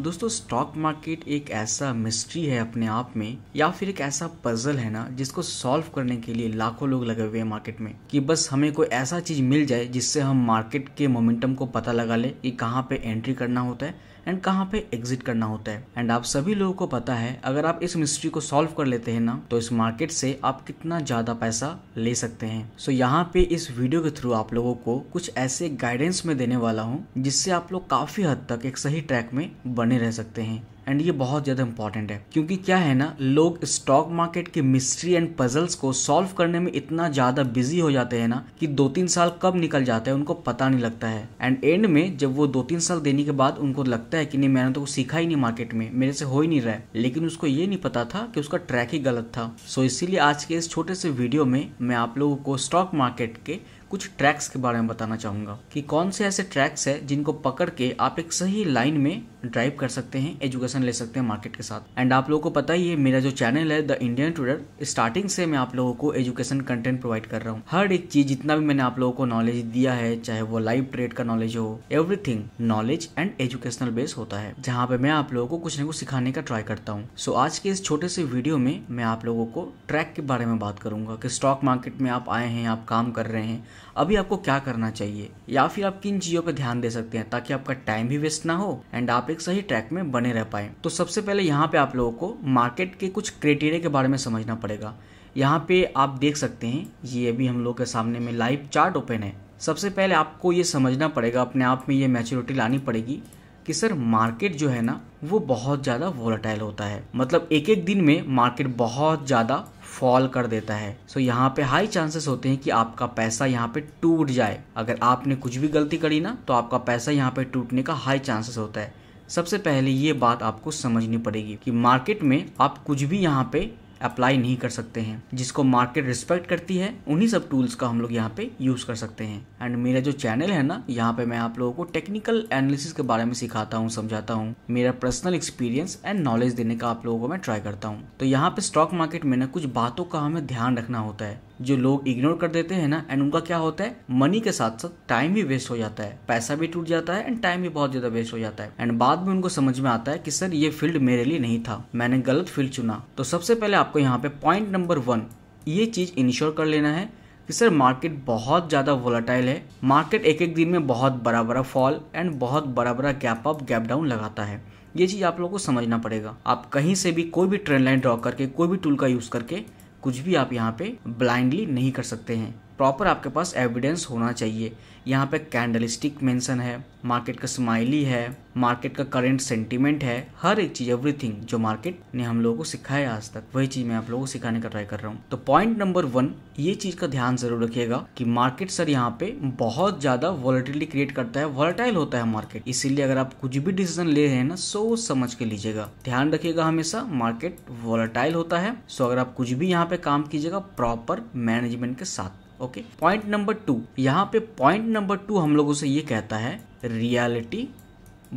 दोस्तों stock market एक ऐसा मिस्ट्री है अपने आप में या फिर एक ऐसा पजल है ना जिसको सॉल्व करने के लिए लाखों लोग लगे हुए हैं मार्केट में कि बस हमें कोई ऐसा चीज मिल जाए जिससे हम मार्केट के मोमेंटम को पता लगा ले कि कहाँ पे एंट्री करना होता है एंड कहाँ पे एग्जिट करना होता है एंड आप सभी लोगों को पता है अगर आप इस मिस्ट्री को सॉल्व कर लेते हैं ना तो इस मार्केट से आप कितना ज्यादा पैसा ले सकते हैं सो so, यहाँ पे इस वीडियो के थ्रू आप लोगों को कुछ ऐसे गाइडेंस में देने वाला हूँ जिससे आप लोग काफी हद तक एक सही ट्रैक में बने रह सकते हैं एंड ये बहुत ज़्यादा इंपॉर्टेंट है क्योंकि क्या है ना लोग स्टॉक मार्केट के मिस्ट्री एंड पजल्स को सॉल्व करने में इतना ज़्यादा बिजी हो जाते हैं ना कि दो तीन साल कब निकल जाता है उनको पता नहीं लगता है एंड एंड में जब वो दो तीन साल देने के बाद उनको लगता है कि नहीं मैंने तो कुछ सीखा ही नहीं मार्केट में मेरे से हो ही नहीं रहा है लेकिन उसको ये नहीं पता था कि उसका ट्रैक ही गलत था सो so, इसीलिए आज के इस छोटे से वीडियो में मैं आप लोगों को स्टॉक मार्केट के कुछ ट्रैक्स के बारे में बताना चाहूंगा कि कौन से ऐसे ट्रैक्स है जिनको पकड़ के आप एक सही लाइन में ड्राइव कर सकते हैं एजुकेशन ले सकते हैं मार्केट के साथ एंड आप लोगों को पता ही है मेरा जो चैनल है द इंडियन ट्यूटर स्टार्टिंग से मैं आप लोगों को एजुकेशन कंटेंट प्रोवाइड कर रहा हूँ हर एक चीज जितना भी मैंने आप लोगों को नॉलेज दिया है चाहे वो लाइव ट्रेड का नॉलेज हो everything knowledge and educational base होता है जहाँ पे मैं आप लोगों को कुछ न कुछ सिखाने का ट्राई करता हूँ सो so, आज के इस छोटे से वीडियो में मैं आप लोगों को ट्रैक के बारे में बात करूंगा कि स्टॉक मार्केट में आप आए हैं आप काम कर रहे हैं अभी आपको क्या करना चाहिए या फिर आप किन चीज़ों पर ध्यान दे सकते हैं ताकि आपका टाइम भी वेस्ट ना हो एंड आप एक सही ट्रैक में बने रह पाए तो सबसे पहले यहाँ पे आप लोगों को मार्केट के कुछ क्राइटेरिया के बारे में समझना पड़ेगा यहाँ पे आप देख सकते हैं ये अभी हम लोग के सामने में लाइव चार्ट ओपन है सबसे पहले आपको ये समझना पड़ेगा अपने आप में ये मैच्योरिटी लानी पड़ेगी कि सर मार्केट जो है ना वो बहुत ज़्यादा वोलाटाइल होता है मतलब एक एक दिन में मार्केट बहुत ज़्यादा फॉल कर देता है सो so, यहाँ पे हाई चांसेस होते हैं कि आपका पैसा यहाँ पे टूट जाए अगर आपने कुछ भी गलती करी ना तो आपका पैसा यहाँ पे टूटने का हाई चांसेस होता है सबसे पहले ये बात आपको समझनी पड़ेगी कि मार्केट में आप कुछ भी यहाँ पे अप्लाई नहीं कर सकते हैं जिसको मार्केट रिस्पेक्ट करती है उन्हीं सब टूल्स का हम लोग यहाँ पे यूज़ कर सकते हैं एंड मेरा जो चैनल है ना यहाँ पे मैं आप लोगों को टेक्निकल एनालिसिस के बारे में सिखाता हूँ समझाता हूँ मेरा पर्सनल एक्सपीरियंस एंड नॉलेज देने का आप लोगों को मैं ट्राई करता हूँ तो यहाँ पे स्टॉक मार्केट में ना कुछ बातों का हमें ध्यान रखना होता है जो लोग इग्नोर कर देते हैं ना एंड उनका क्या होता है मनी के साथ साथ टाइम भी वेस्ट हो जाता है पैसा भी टूट जाता है एंड टाइम भी बहुत ज्यादा वेस्ट हो जाता है एंड बाद में उनको समझ में आता है कि सर ये फील्ड मेरे लिए नहीं था मैंने गलत फील्ड चुना तो सबसे पहले आपको यहाँ पे पॉइंट नंबर वन ये चीज इंश्योर कर लेना है कि सर मार्केट बहुत ज़्यादा वोलाटाइल है मार्केट एक एक दिन में बहुत बड़ा बड़ा फॉल एंड बहुत बड़ा बड़ा गैप अप गैप डाउन लगाता है ये चीज़ आप लोगों को समझना पड़ेगा आप कहीं से भी कोई भी ट्रेंड लाइन ड्रॉ करके कोई भी टूल का यूज़ करके कुछ भी आप यहाँ पे ब्लाइंडली नहीं कर सकते हैं प्रॉपर आपके पास एविडेंस होना चाहिए यहाँ पे कैंडल स्टिक मैंसन है मार्केट का स्माइली है मार्केट का करेंट सेंटिमेंट है हर एक चीज एवरीथिंग जो मार्केट ने हम लोगों को सिखाया आज तक वही चीज मैं आप लोगों को सिखाने का ट्राई कर रहा हूँ तो पॉइंट नंबर वन ये चीज का ध्यान जरूर रखिएगा कि मार्केट सर यहाँ पे बहुत ज्यादा वॉलिटिलिटी क्रिएट करता है वॉलेटाइल होता है मार्केट इसीलिए अगर आप कुछ भी डिसीजन ले रहे हैं ना सोच समझ के लीजिएगा ध्यान रखिएगा हमेशा मार्केट वॉलेटाइल होता है सो अगर आप कुछ भी यहाँ पे काम कीजिएगा प्रॉपर मैनेजमेंट के साथ ओके पॉइंट नंबर टू यहाँ पे पॉइंट नंबर टू हम लोगों से ये कहता है रियलिटी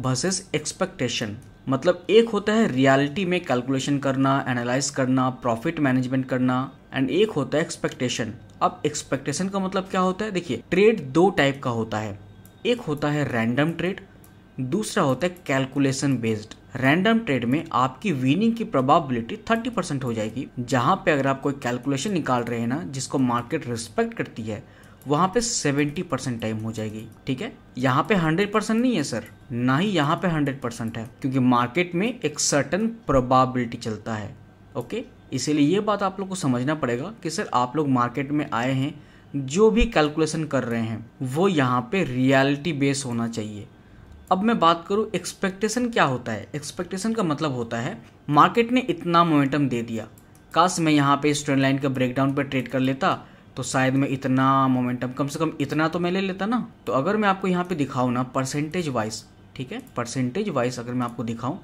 वर्सेस एक्सपेक्टेशन मतलब एक होता है रियलिटी में कैलकुलेशन करना एनालाइज करना प्रॉफिट मैनेजमेंट करना एंड एक होता है एक्सपेक्टेशन अब एक्सपेक्टेशन का मतलब क्या होता है देखिए ट्रेड दो टाइप का होता है एक होता है रैंडम ट्रेड दूसरा होता है कैलकुलेशन बेस्ड रैंडम ट्रेड में आपकी विनिंग की प्रोबेबिलिटी 30 परसेंट हो जाएगी जहां पे अगर आप कोई कैलकुलेशन निकाल रहे हैं ना जिसको मार्केट रिस्पेक्ट करती है वहां पे 70 परसेंट टाइम हो जाएगी ठीक है यहाँ पे 100 परसेंट नहीं है सर ना ही यहाँ पे 100 परसेंट है क्योंकि मार्केट में एक सर्टन प्रोबाबिलिटी चलता है ओके इसीलिए ये बात आप लोग को समझना पड़ेगा कि सर आप लोग मार्केट में आए हैं जो भी कैलकुलेशन कर रहे हैं वो यहाँ पे रियलिटी बेस होना चाहिए अब मैं बात करूँ एक्सपेक्टेशन क्या होता है एक्सपेक्टेशन का मतलब होता है मार्केट ने इतना मोमेंटम दे दिया काश मैं यहाँ पे इस ट्रेंड लाइन का ब्रेकडाउन पर ट्रेड कर लेता तो शायद मैं इतना मोमेंटम कम से कम इतना तो मैं ले लेता ना तो अगर मैं आपको यहाँ पे दिखाऊँ ना परसेंटेज वाइज ठीक है परसेंटेज वाइज अगर मैं आपको दिखाऊँ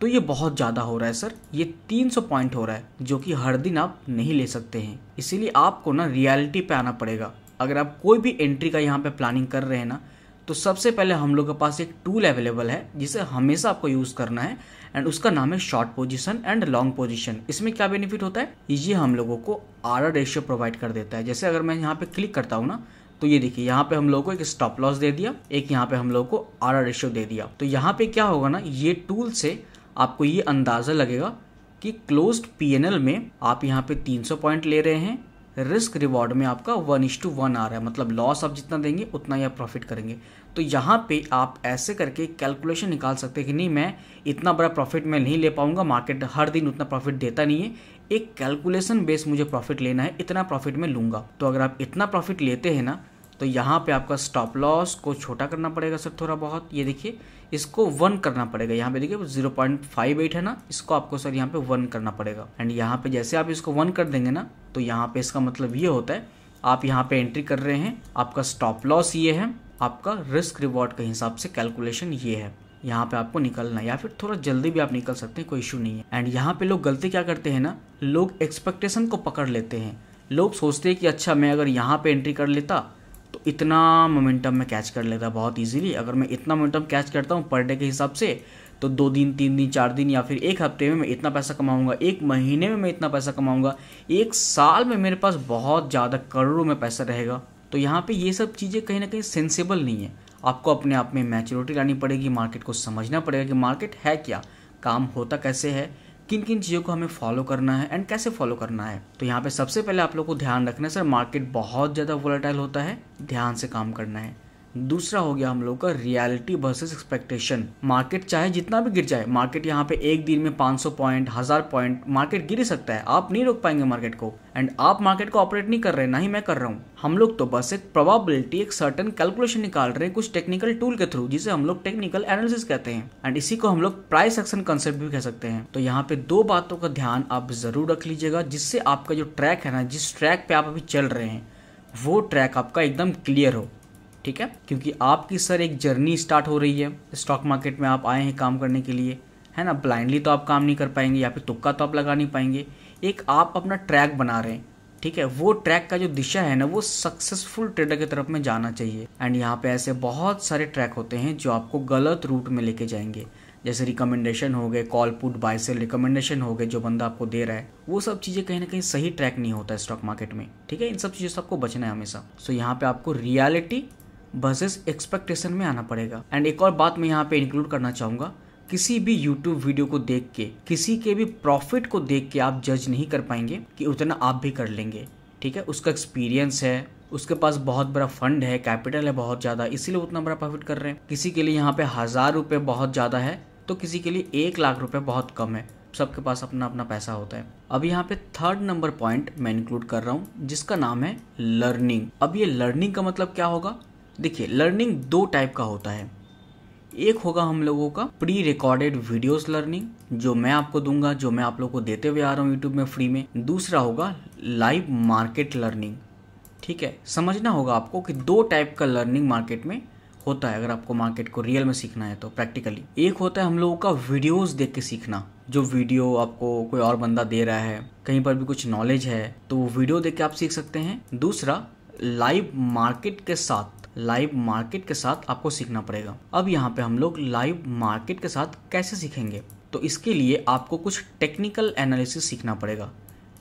तो ये बहुत ज़्यादा हो रहा है सर ये 300 पॉइंट हो रहा है जो कि हर दिन आप नहीं ले सकते हैं इसीलिए आपको ना रियलिटी पे आना पड़ेगा अगर आप कोई भी एंट्री का यहाँ पे प्लानिंग कर रहे हैं ना तो सबसे पहले हम लोग के पास एक टूल अवेलेबल है जिसे हमेशा आपको यूज़ करना है एंड उसका नाम है short position and long position इसमें क्या बेनिफिट होता है ये हम लोगों को आर रेशियो प्रोवाइड कर देता है जैसे अगर मैं यहाँ पे क्लिक करता हूँ ना तो ये देखिए यहाँ पे हम लोग को एक स्टॉप लॉस दे दिया एक यहाँ पे हम लोग को आर रेशियो दे दिया तो यहाँ पे क्या होगा ना ये टूल से आपको ये अंदाज़ा लगेगा कि क्लोज्ड पीएनएल में आप यहाँ पे 300 पॉइंट ले रहे हैं रिस्क रिवॉर्ड में आपका वन इश टू वन आ रहा है मतलब लॉस आप जितना देंगे उतना ही आप प्रॉफिट करेंगे तो यहाँ पे आप ऐसे करके कैलकुलेशन निकाल सकते हैं कि नहीं मैं इतना बड़ा प्रॉफिट मैं नहीं ले पाऊंगा मार्केट हर दिन उतना प्रॉफिट देता नहीं है एक कैलकुलेशन बेस मुझे प्रॉफिट लेना है इतना प्रॉफिट मैं लूँगा तो अगर आप इतना प्रॉफिट लेते हैं ना तो यहाँ पे आपका स्टॉप लॉस को छोटा करना पड़ेगा सर थोड़ा बहुत ये देखिए इसको वन करना पड़ेगा यहाँ पे देखिए जीरो पॉइंट फाइव एट है ना इसको आपको सर यहाँ पे वन करना पड़ेगा एंड यहाँ पे जैसे आप इसको वन कर देंगे ना तो यहाँ पे इसका मतलब ये होता है आप यहाँ पे एंट्री कर रहे हैं आपका स्टॉप लॉस ये है आपका रिस्क रिवॉर्ड के हिसाब से कैलकुलेशन ये है यहाँ पे आपको निकलना है या फिर थोड़ा जल्दी भी आप निकल सकते हैं कोई इशू नहीं है एंड यहाँ पे लोग गलती क्या करते हैं ना लोग एक्सपेक्टेशन को पकड़ लेते हैं लोग सोचते हैं कि अच्छा मैं अगर यहाँ पे एंट्री कर लेता तो इतना मोमेंटम मैं कैच कर लेता बहुत इजीली अगर मैं इतना मोमेंटम कैच करता हूँ पर डे के हिसाब से तो दो दिन तीन दिन चार दिन या फिर एक हफ्ते में मैं इतना पैसा कमाऊँगा एक महीने में मैं इतना पैसा कमाऊँगा एक साल में मेरे पास बहुत ज़्यादा करोड़ों में पैसा रहेगा तो यहाँ पे ये सब चीज़ें कहीं ना कहीं सेंसेबल नहीं है आपको अपने आप में मैच्योरिटी लानी पड़ेगी मार्केट को समझना पड़ेगा कि मार्केट है क्या काम होता कैसे है किन किन चीज़ों को हमें फॉलो करना है एंड कैसे फॉलो करना है तो यहाँ पे सबसे पहले आप लोग को ध्यान रखना है सर मार्केट बहुत ज़्यादा वोलाटाइल होता है ध्यान से काम करना है दूसरा हो गया हम लोग का रियलिटी वर्सेस एक्सपेक्टेशन मार्केट चाहे जितना भी गिर जाए मार्केट यहाँ पे एक दिन में 500 पॉइंट हजार पॉइंट मार्केट गिर सकता है आप नहीं रोक पाएंगे मार्केट को एंड आप मार्केट को ऑपरेट नहीं कर रहे ना ही मैं कर रहा हूँ हम लोग तो बस एक प्रोबेबिलिटी एक सर्टन कैलकुलेशन निकाल रहे हैं कुछ टेक्निकल टूल के थ्रू जिसे हम लोग टेक्निकल एनालिसिस कहते हैं एंड इसी को हम लोग प्राइस एक्शन कंसेप्ट भी कह सकते हैं तो यहाँ पे दो बातों का ध्यान आप जरूर रख लीजिएगा जिससे आपका जो ट्रैक है ना जिस ट्रैक पे आप अभी चल रहे हैं वो ट्रैक आपका एकदम क्लियर हो ठीक है क्योंकि आपकी सर एक जर्नी स्टार्ट हो रही है स्टॉक मार्केट में आप आए हैं काम करने के लिए है ना ब्लाइंडली तो आप काम नहीं कर पाएंगे या फिर तुक्का तो आप लगा नहीं पाएंगे एक आप अपना ट्रैक बना रहे हैं ठीक है वो ट्रैक का जो दिशा है ना वो सक्सेसफुल ट्रेडर की तरफ में जाना चाहिए एंड यहाँ पे ऐसे बहुत सारे ट्रैक होते हैं जो आपको गलत रूट में लेके जाएंगे जैसे रिकमेंडेशन हो गए call put buy sell recommendation हो गए जो बंदा आपको दे रहा है वो सब चीज़ें कहीं ना कहीं सही ट्रैक नहीं होता है स्टॉक मार्केट में ठीक है इन सब चीज़ों से आपको बचना है हमेशा सो so, यहाँ पे आपको रियलिटी बजेस एक्सपेक्टेशन में आना पड़ेगा एंड एक और बात मैं यहाँ पे इंक्लूड करना चाहूंगा किसी भी YouTube वीडियो को देख के किसी के भी प्रॉफिट को देख के आप जज नहीं कर पाएंगे कि उतना आप भी कर लेंगे ठीक है उसका एक्सपीरियंस है उसके पास बहुत बड़ा फंड है कैपिटल है बहुत ज़्यादा इसीलिए उतना बड़ा प्रॉफिट कर रहे हैं किसी के लिए यहाँ पे हज़ार रुपये बहुत ज़्यादा है तो किसी के लिए एक लाख रुपये बहुत कम है सबके पास अपना अपना पैसा होता है अब यहाँ पे थर्ड नंबर पॉइंट मैं इंक्लूड कर रहा हूँ जिसका नाम है लर्निंग अब ये लर्निंग का मतलब क्या होगा देखिए लर्निंग दो टाइप का होता है एक होगा हम लोगों का प्री रिकॉर्डेड वीडियोस लर्निंग जो मैं आपको दूंगा जो मैं आप लोगों को देते हुए आ रहा हूँ यूट्यूब में फ्री में दूसरा होगा लाइव मार्केट लर्निंग ठीक है समझना होगा आपको कि दो टाइप का लर्निंग मार्केट में होता है अगर आपको मार्केट को रियल में सीखना है तो प्रैक्टिकली एक होता है हम लोगों का वीडियोस देख के सीखना जो वीडियो आपको कोई और बंदा दे रहा है कहीं पर भी कुछ नॉलेज है तो वो वीडियो देख के आप सीख सकते हैं दूसरा लाइव मार्केट के साथ लाइव मार्केट के साथ आपको सीखना पड़ेगा अब यहाँ पे हम लोग लाइव मार्केट के साथ कैसे सीखेंगे तो इसके लिए आपको कुछ टेक्निकल एनालिसिस सीखना पड़ेगा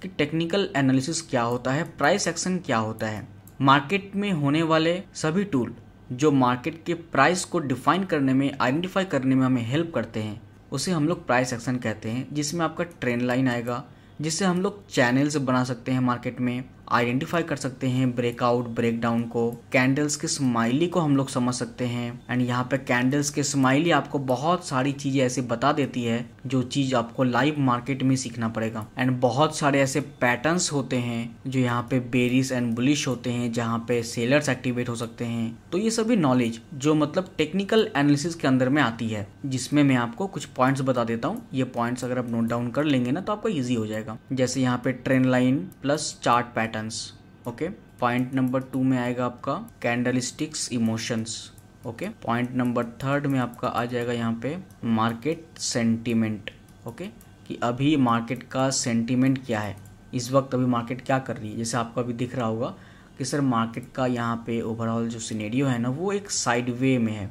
कि टेक्निकल एनालिसिस क्या होता है प्राइस एक्शन क्या होता है मार्केट में होने वाले सभी टूल जो मार्केट के प्राइस को डिफाइन करने में आइडेंटिफाई करने में हमें हेल्प करते हैं उसे हम लोग प्राइस एक्शन कहते हैं जिसमें आपका ट्रेंड लाइन आएगा जिससे हम लोग चैनल्स बना सकते हैं मार्केट में आइडेंटिफाई कर सकते हैं ब्रेकआउट ब्रेकडाउन को कैंडल्स के स्माइली को हम लोग समझ सकते हैं एंड यहाँ पे कैंडल्स के स्माइली आपको बहुत सारी चीज़ें ऐसी बता देती है जो चीज़ आपको लाइव मार्केट में सीखना पड़ेगा एंड बहुत सारे ऐसे पैटर्न्स होते हैं जो यहाँ पे बेरिस एंड बुलिश होते हैं जहाँ पे सेलर्स एक्टिवेट हो सकते हैं तो ये सभी नॉलेज जो मतलब टेक्निकल एनालिसिस के अंदर में आती है जिसमें मैं आपको कुछ पॉइंट्स बता देता हूँ ये पॉइंट्स अगर आप नोट डाउन कर लेंगे ना तो आपको ईजी हो जाएगा जैसे यहाँ पे trend line plus chart patterns okay point number two में आएगा आपका candlesticks emotions okay point number third में आपका आ जाएगा यहाँ पे मार्केट सेंटीमेंट ओके कि अभी मार्केट का सेंटीमेंट क्या है इस वक्त अभी मार्केट क्या कर रही है जैसे आपको अभी दिख रहा होगा कि सर मार्केट का यहाँ पे ओवरऑल जो सीनेरियो है ना वो एक साइड वे में है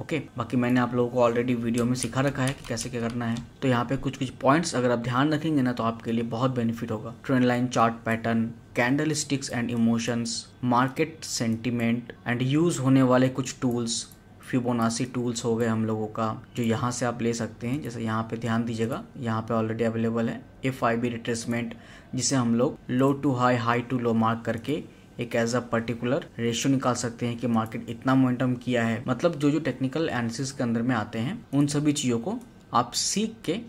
ओके okay, बाकी मैंने आप लोगों को ऑलरेडी वीडियो में सिखा रखा है कि कैसे क्या करना है तो यहाँ पे कुछ कुछ पॉइंट्स अगर आप ध्यान रखेंगे ना तो आपके लिए बहुत बेनिफिट होगा trend line chart pattern candlesticks and emotions market sentiment and use होने वाले कुछ टूल्स फिबोनासी टूल्स हो गए हम लोगों का जो यहाँ से आप ले सकते हैं जैसे यहाँ पे ध्यान दीजिएगा यहाँ पे ऑलरेडी अवेलेबल है एफ आई बी रिट्रेसमेंट जिसे हम लोग low to high high to low mark करके एक एज अ पर्टिकुलर रेशियो निकाल सकते हैं कि मार्केट इतना मोमेंटम किया है मतलब जो जो टेक्निकल एनालिसिस के अंदर में आते हैं उन सभी चीज़ों को आप सीख के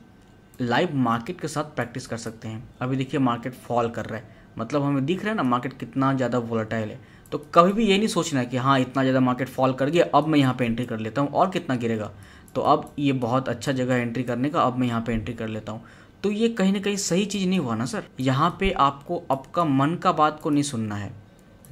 लाइव मार्केट के साथ प्रैक्टिस कर सकते हैं अभी देखिए मार्केट फॉल कर रहा है मतलब हमें दिख रहा है ना मार्केट कितना ज़्यादा वोलाटाइल है तो कभी भी ये नहीं सोचना कि हाँ इतना ज़्यादा मार्केट फॉल कर गया अब मैं यहाँ पे एंट्री कर लेता हूँ और कितना गिरेगा तो अब ये बहुत अच्छा जगह है एंट्री करने का अब मैं यहाँ पे एंट्री कर लेता हूँ तो ये कहीं ना कहीं सही चीज़ नहीं हुआ ना सर यहाँ पे आपको आपका मन का बात को नहीं सुनना है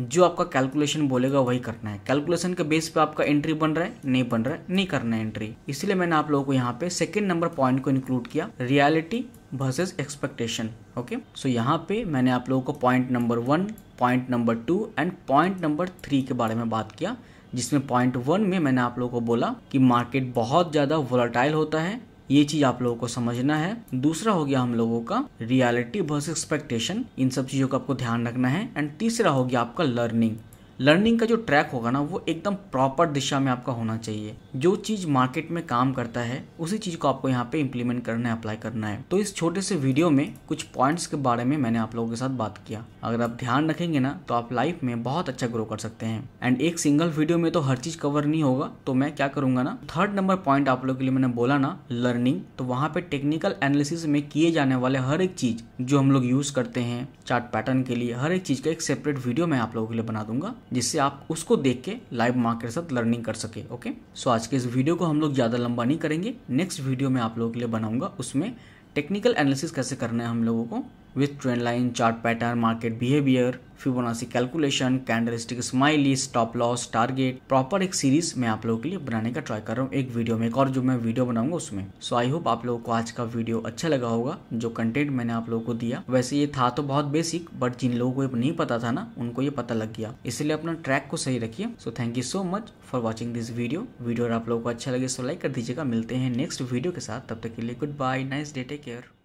जो आपका कैलकुलेशन बोलेगा वही करना है कैलकुलेशन के बेस पे आपका एंट्री बन रहा है नहीं बन रहा है नहीं करना है एंट्री इसलिए मैंने आप लोगों को यहाँ पे सेकंड नंबर पॉइंट को इंक्लूड किया reality versus expectation okay so यहाँ पे मैंने आप लोगों को point number one point number two and point number three के बारे में बात किया जिसमें पॉइंट वन में मैंने आप लोगों को बोला कि मार्केट बहुत ज़्यादा वोलाटाइल होता है ये चीज आप लोगों को समझना है दूसरा हो गया हम लोगों का रियलिटी वर्स एक्सपेक्टेशन इन सब चीजों का आपको ध्यान रखना है एंड तीसरा हो गया आपका लर्निंग लर्निंग का जो ट्रैक होगा ना वो एकदम प्रॉपर दिशा में आपका होना चाहिए जो चीज़ मार्केट में काम करता है उसी चीज़ को आपको यहाँ पे इम्प्लीमेंट करना है अप्लाई करना है तो इस छोटे से वीडियो में कुछ पॉइंट्स के बारे में मैंने आप लोगों के साथ बात किया अगर आप ध्यान रखेंगे ना तो आप लाइफ में बहुत अच्छा ग्रो कर सकते हैं एंड एक सिंगल वीडियो में तो हर चीज़ कवर नहीं होगा तो मैं क्या करूंगा ना थर्ड नंबर पॉइंट आप लोग के लिए मैंने बोला ना लर्निंग तो वहाँ पे टेक्निकल एनालिसिस में किए जाने वाले हर एक चीज़ जो हम लोग यूज़ करते हैं चार्ट पैटर्न के लिए हर एक चीज़ का एक सेपरेट वीडियो मैं आप लोगों के लिए बना दूंगा जिससे आप उसको देख के लाइव मार्क के साथ लर्निंग कर सके ओके सो आज के इस वीडियो को हम लोग ज़्यादा लंबा नहीं करेंगे नेक्स्ट वीडियो में आप लोगों के लिए बनाऊंगा उसमें टेक्निकल एनालिसिस कैसे करना है हम लोगों को with trend line chart pattern market behaviour Fibonacci calculation candlestick smiley stop loss target proper एक सीरीज मैं आप लोगों के लिए बनाने का ट्राई कर रहा हूँ एक वीडियो में एक और जो मैं वीडियो बनाऊंगा उसमें सो आई होप आप लोगों को आज का वीडियो अच्छा लगा होगा जो कंटेंट मैंने आप लोगों को दिया वैसे ये था तो बहुत बेसिक बट जिन लोगों को नहीं पता था ना उनको ये पता लग गया इसलिए अपना ट्रैक को सही रखिए so thank you so much for watching this video video आप लोगों को अच्छा लगे सो लाइक कर दीजिएगा मिलते हैं नेक्स्ट वीडियो के साथ तब तक के लिए good bye nice day take care